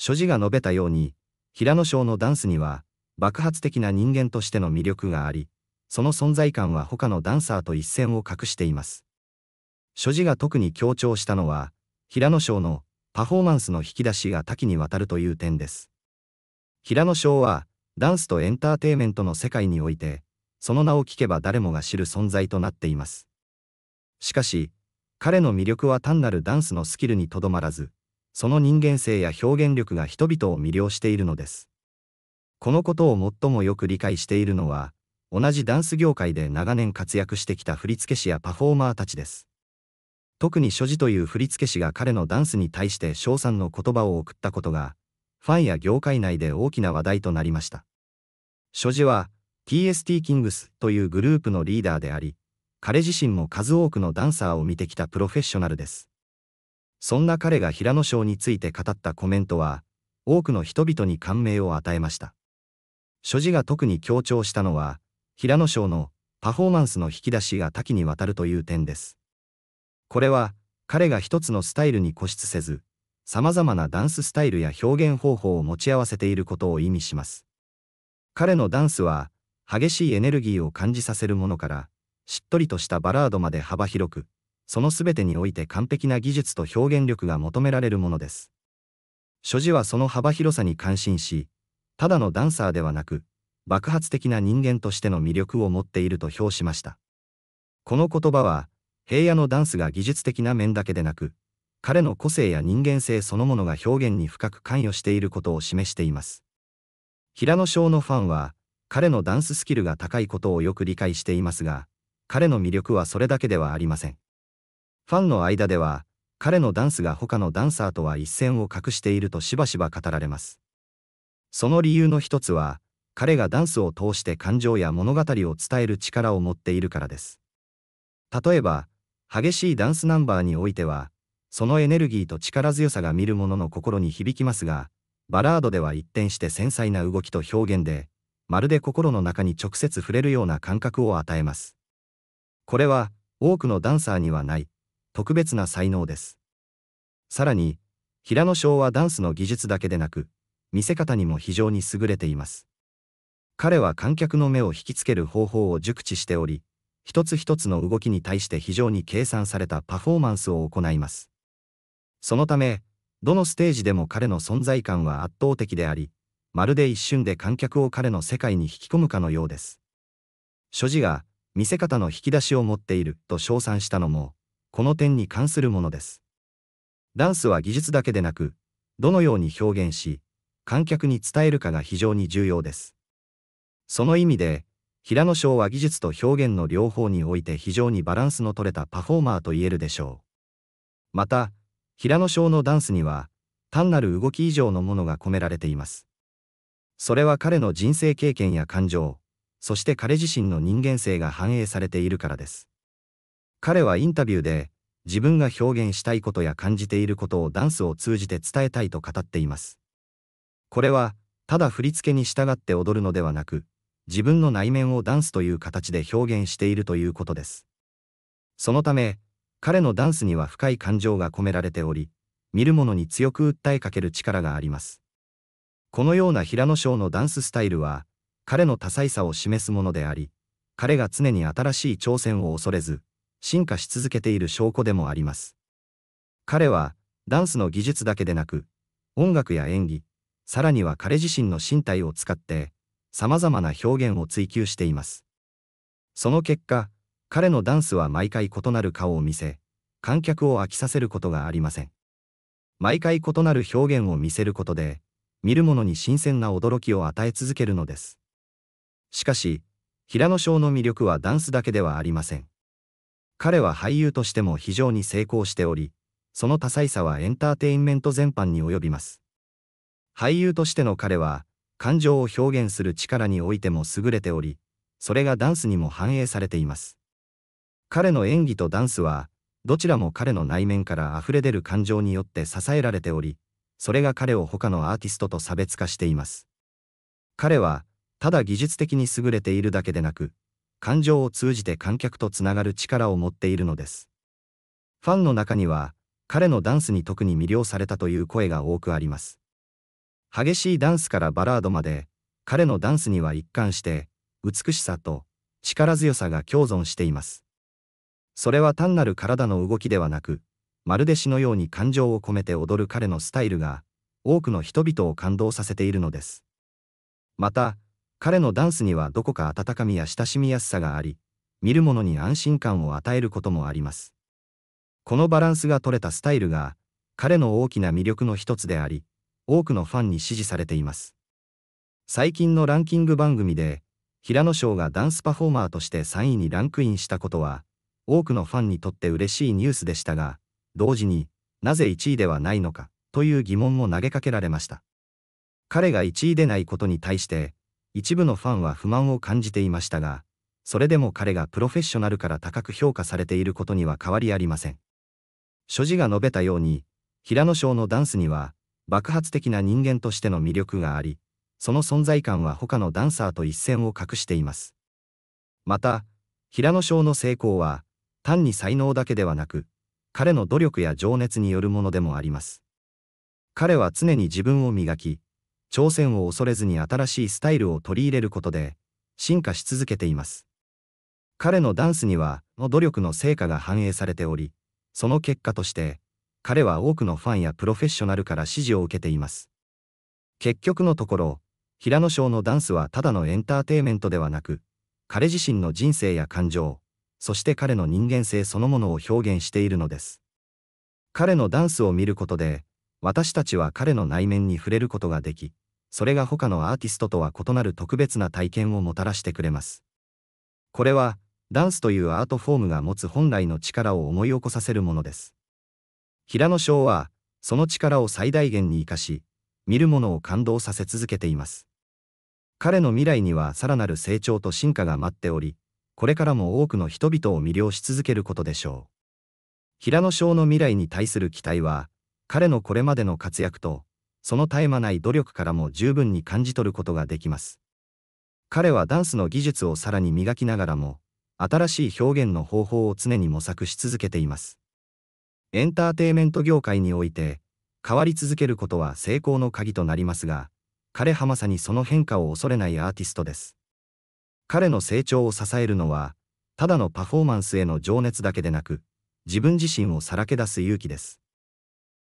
所持が述べたように、平野翔のダンスには、爆発的な人間としての魅力があり、その存在感は他のダンサーと一線を画しています。所持が特に強調したのは、平野翔のパフォーマンスの引き出しが多岐にわたるという点です。平野翔は、ダンスとエンターテイメントの世界において、その名を聞けば誰もが知る存在となっています。しかし、彼の魅力は単なるダンスのスキルにとどまらず、その人間性や表現力が人々を魅了しているのです。このことを最もよく理解しているのは、同じダンス業界で長年活躍してきた振付師やパフォーマーたちです。特に所持という振付師が彼のダンスに対して賞賛の言葉を送ったことが、ファンや業界内で大きな話題となりました。所持は、TST キングスというグループのリーダーであり、彼自身も数多くのダンサーを見てきたプロフェッショナルです。そんな彼が平野賞について語ったコメントは、多くの人々に感銘を与えました。所持が特に強調したのは、平野賞のパフォーマンスの引き出しが多岐にわたるという点です。これは、彼が一つのスタイルに固執せず、様々なダンススタイルや表現方法を持ち合わせていることを意味します。彼のダンスは、激しいエネルギーを感じさせるものから、しっとりとしたバラードまで幅広く、その全てにおいて完璧な技術と表現力が求められるものです。所持はその幅広さに感心し、ただのダンサーではなく、爆発的な人間としての魅力を持っていると評しました。この言葉は、平野のダンスが技術的な面だけでなく、彼の個性や人間性そのものが表現に深く関与していることを示しています。平野翔のファンは、彼のダンススキルが高いことをよく理解していますが、彼の魅力はそれだけではありません。ファンの間では、彼のダンスが他のダンサーとは一線を画しているとしばしば語られます。その理由の一つは、彼がダンスを通して感情や物語を伝える力を持っているからです。例えば、激しいダンスナンバーにおいては、そのエネルギーと力強さが見る者の心に響きますが、バラードでは一転して繊細な動きと表現で、まるで心の中に直接触れるような感覚を与えます。これは、多くのダンサーにはない、特別な才能です。さらに、平野翔はダンスの技術だけでなく、見せ方にも非常に優れています。彼は観客の目を引きつける方法を熟知しており、一つ一つの動きに対して非常に計算されたパフォーマンスを行います。そのため、どのステージでも彼の存在感は圧倒的であり、まるで一瞬で観客を彼の世界に引き込むかのようです。所持が見せ方の引き出しを持っていると称賛したのも、この点に関するものです。ダンスは技術だけでなく、どのように表現し、観客に伝えるかが非常に重要です。その意味で、平野翔は技術と表現の両方において非常にバランスの取れたパフォーマーと言えるでしょう。また、平野翔のダンスには、単なる動き以上のものが込められています。それは彼の人生経験や感情、そして彼自身の人間性が反映されているからです。彼はインタビューで、自分が表現したいことや感じていることをダンスを通じて伝えたいと語っています。これは、ただ振り付けに従って踊るのではなく、自分の内面をダンスという形で表現しているということです。そのため、彼のダンスには深い感情が込められており、見る者に強く訴えかける力があります。このような平野翔のダンススタイルは、彼の多彩さを示すものであり、彼が常に新しい挑戦を恐れず、進化し続けている証拠でもあります。彼は、ダンスの技術だけでなく、音楽や演技、さらには彼自身の身体を使って、様々な表現を追求しています。その結果、彼のダンスは毎回異なる顔を見せ、観客を飽きさせることがありません。毎回異なる表現を見せることで、見る者に新鮮な驚きを与え続けるのです。しかし、平野翔の魅力はダンスだけではありません。彼は俳優としても非常に成功しており、その多彩さはエンターテインメント全般に及びます。俳優としての彼は、感情を表現する力においても優れており、それがダンスにも反映されています。彼の演技とダンスは、どちらも彼の内面から溢れ出る感情によって支えられており、それが彼を他のアーティストと差別化しています。彼は、ただ技術的に優れているだけでなく、感情を通じて観客とつながる力を持っているのです。ファンの中には、彼のダンスに特に魅了されたという声が多くあります。激しいダンスからバラードまで、彼のダンスには一貫して、美しさと力強さが共存しています。それは単なる体の動きではなく、まるで詩のように感情を込めて踊る彼のスタイルが、多くの人々を感動させているのです。また、彼のダンスにはどこか温かみや親しみやすさがあり、見る者に安心感を与えることもあります。このバランスが取れたスタイルが、彼の大きな魅力の一つであり、多くのファンに支持されています。最近のランキング番組で、平野翔がダンスパフォーマーとして3位にランクインしたことは、多くのファンにとって嬉しいニュースでしたが、同時になぜ1位ではないのかという疑問も投げかけられました。彼が1位でないことに対して、一部のファンは不満を感じていましたが、それでも彼がプロフェッショナルから高く評価されていることには変わりありません。所持が述べたように、平野翔のダンスには、爆発的な人間としての魅力があり、その存在感は他のダンサーと一線を画しています。また、平野翔の成功は、単に才能だけではなく、彼の努力や情熱によるものでもあります。彼は常に自分を磨き、挑戦を恐れずに新しいスタイルを取り入れることで、進化し続けています。彼のダンスには、の努力の成果が反映されており、その結果として、彼は多くのファンやプロフェッショナルから支持を受けています。結局のところ、平野翔のダンスはただのエンターテイメントではなく、彼自身の人生や感情、そして彼の人間性そのものを表現しているのです。彼のダンスを見ることで、私たちは彼の内面に触れることができ、それが他のアーティストとは異なる特別な体験をもたらしてくれます。これは、ダンスというアートフォームが持つ本来の力を思い起こさせるものです。平野翔は、その力を最大限に生かし、見るものを感動させ続けています。彼の未来にはさらなる成長と進化が待っており、これからも多くの人々を魅了し続けることでしょう。平野翔の未来に対する期待は、彼のこれまでの活躍と、その絶え間ない努力からも十分に感じ取ることができます。彼はダンスの技術をさらに磨きながらも、新しい表現の方法を常に模索し続けています。エンターテイメント業界において、変わり続けることは成功の鍵となりますが、彼はまさにその変化を恐れないアーティストです。彼の成長を支えるのは、ただのパフォーマンスへの情熱だけでなく、自分自身をさらけ出す勇気です。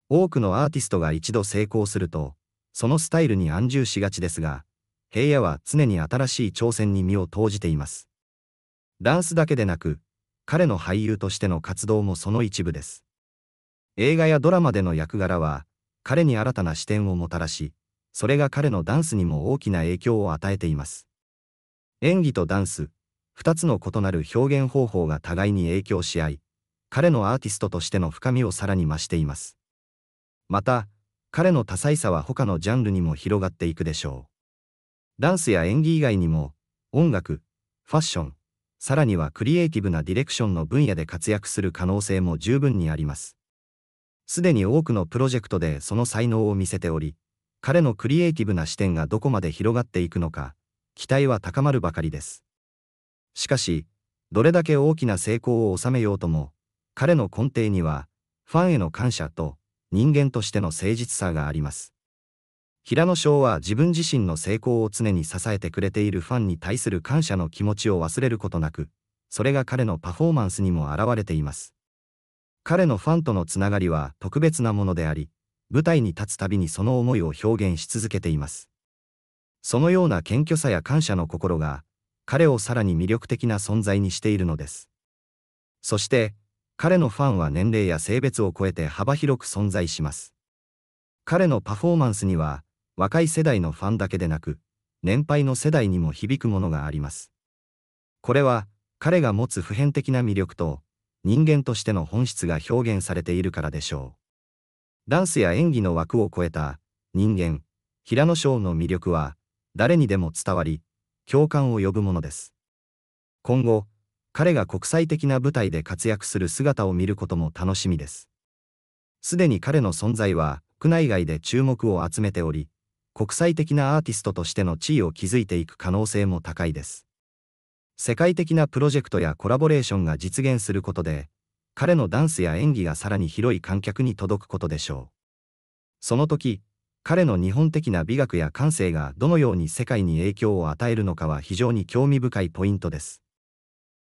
多くのアーティストが一度成功すると、そのスタイルに安住しがちですが、平野は常に新しい挑戦に身を投じています。ダンスだけでなく、彼の俳優としての活動もその一部です。映画やドラマでの役柄は、彼に新たな視点をもたらし、それが彼のダンスにも大きな影響を与えています。演技とダンス、2つの異なる表現方法が互いに影響し合い、彼のアーティストとしての深みをさらに増しています。また、彼の多彩さは他のジャンルにも広がっていくでしょう。ダンスや演技以外にも、音楽、ファッション、さらにはクリエイティブなディレクションの分野で活躍する可能性も十分にあります。すでに多くのプロジェクトでその才能を見せており、彼のクリエイティブな視点がどこまで広がっていくのか、期待は高まるばかりです。しかし、どれだけ大きな成功を収めようとも、彼の根底には、ファンへの感謝と、人間としての誠実さがあります。平野翔は自分自身の成功を常に支えてくれているファンに対する感謝の気持ちを忘れることなく、それが彼のパフォーマンスにも表れています。彼のファンとのつながりは特別なものであり、舞台に立つたびにその思いを表現し続けています。そのような謙虚さや感謝の心が、彼をさらに魅力的な存在にしているのです。そして、彼のファンは年齢や性別を超えて幅広く存在します。彼のパフォーマンスには、若い世代のファンだけでなく、年配の世代にも響くものがあります。これは、彼が持つ普遍的な魅力と、人間としての本質が表現されているからでしょう。ダンスや演技の枠を超えた、人間、平野翔の魅力は、誰にでも伝わり、共感を呼ぶものです。今後、彼が国際的な舞台で活躍する姿を見ることも楽しみです。すでに彼の存在は国内外で注目を集めており、国際的なアーティストとしての地位を築いていく可能性も高いです。世界的なプロジェクトやコラボレーションが実現することで、彼のダンスや演技がさらに広い観客に届くことでしょう。その時、彼の日本的な美学や感性がどのように世界に影響を与えるのかは非常に興味深いポイントです。